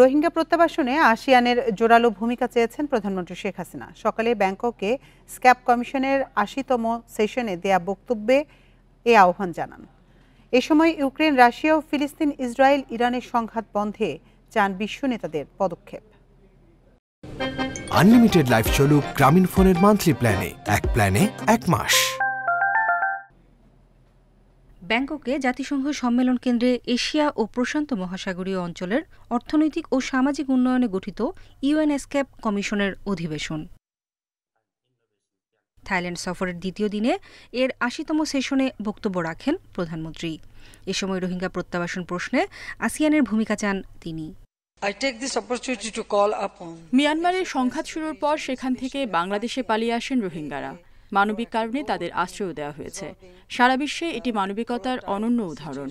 রোহিঙ্গা প্রত্যাবাসনে আসিয়ানের জোরালো ভূমিকা চেয়েছেন প্রধানমন্ত্রী শেখ হাসিনা সকালে ব্যাংককে স্ক্যাপ কমিশনের আশিতম সেশনে দেয়া বক্তব্যে এ আহ্বান জানান এ সময় ইউক্রেন রাশিয়া ও ফিলিস্তিন ইসরায়েল ইরানের সংঘাত বন্ধে চান বিশ্ব নেতাদের পদক্ষেপ আনলিমিটেড লাইফ চলুক গ্রামীণ ফোনের মান্থলি প্ল্যানে এক প্ল্যানে এক মাস ব্যাংককে জাতিসংঘ সম্মেলন কেন্দ্রে এশিয়া ও প্রশান্ত মহাসাগরীয় অঞ্চলের অর্থনৈতিক ও সামাজিক উন্নয়নে গঠিত ইউএনএসক্যাপ কমিশনের অধিবেশন থাইল্যান্ড সফরের দ্বিতীয় দিনে এর আশিতম সেশনে বক্তব্য রাখেন প্রধানমন্ত্রী এ সময় রোহিঙ্গা প্রত্যাবাসন প্রশ্নে আসিয়ানের ভূমিকা চান তিনি মিয়ানমারের সংঘাত শুরুর পর সেখান থেকে বাংলাদেশে পালিয়ে আসেন রোহিঙ্গারা মানবিক কারণে তাদের আশ্রয় দেওয়া হয়েছে সারা বিশ্বে এটি মানবিকতার অনন্য উদাহরণ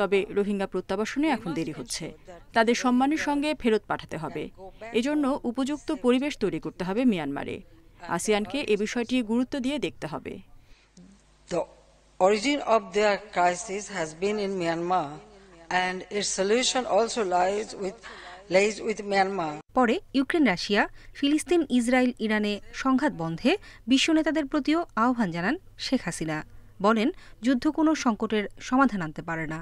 তবে রোহিঙ্গা প্রত্যাবাসনে এখন দেরি হচ্ছে তাদের সম্মানের সঙ্গে ফেরত পাঠাতে হবে এজন্য উপযুক্ত পরিবেশ তৈরি করতে হবে মিয়ানমারে আসিয়ানকে এ বিষয়টি গুরুত্ব দিয়ে দেখতে হবে The origin of their crisis has in Myanmar and এর সলিউশন solution also উইথ পরে ইউক্রেন রাশিয়া ফিলিস্তিন ইসরায়েল ইরানে সংঘাত বন্ধে বিশ্ব নেতাদের প্রতিও আহ্বান জানান শেখ হাসিনা বলেন যুদ্ধ কোনো সংকটের সমাধান আনতে পারে না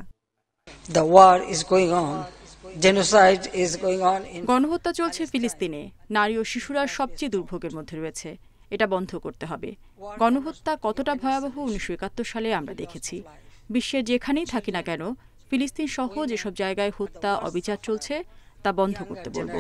গণহত্যা চলছে ফিলিস্তিনে নারী ও শিশুরা সবচেয়ে দুর্ভোগের মধ্যে রয়েছে এটা বন্ধ করতে হবে গণহত্যা কতটা ভয়াবহ উনিশশো একাত্তর সালে আমরা দেখেছি বিশ্বের যেখানেই থাকি না কেন ফিলিস্তিন সহ যেসব জায়গায় হত্যা অবিচার চলছে তা বন্ধ করতে বলব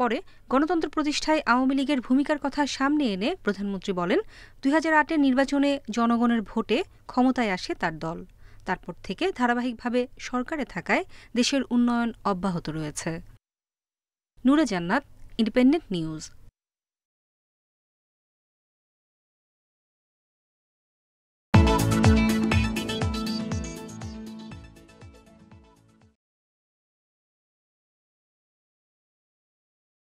পরে গণতন্ত্র প্রতিষ্ঠায় আওয়ামী লীগের ভূমিকার কথা সামনে এনে প্রধানমন্ত্রী বলেন দুই হাজার আটের নির্বাচনে জনগণের ভোটে ক্ষমতায় আসে তার দল তারপর থেকে ধারাবাহিকভাবে সরকারে থাকায় দেশের উন্নয়ন অব্যাহত রয়েছে নূরে জান্নাত ইন্ডিপেন্ডেন্ট নিউজ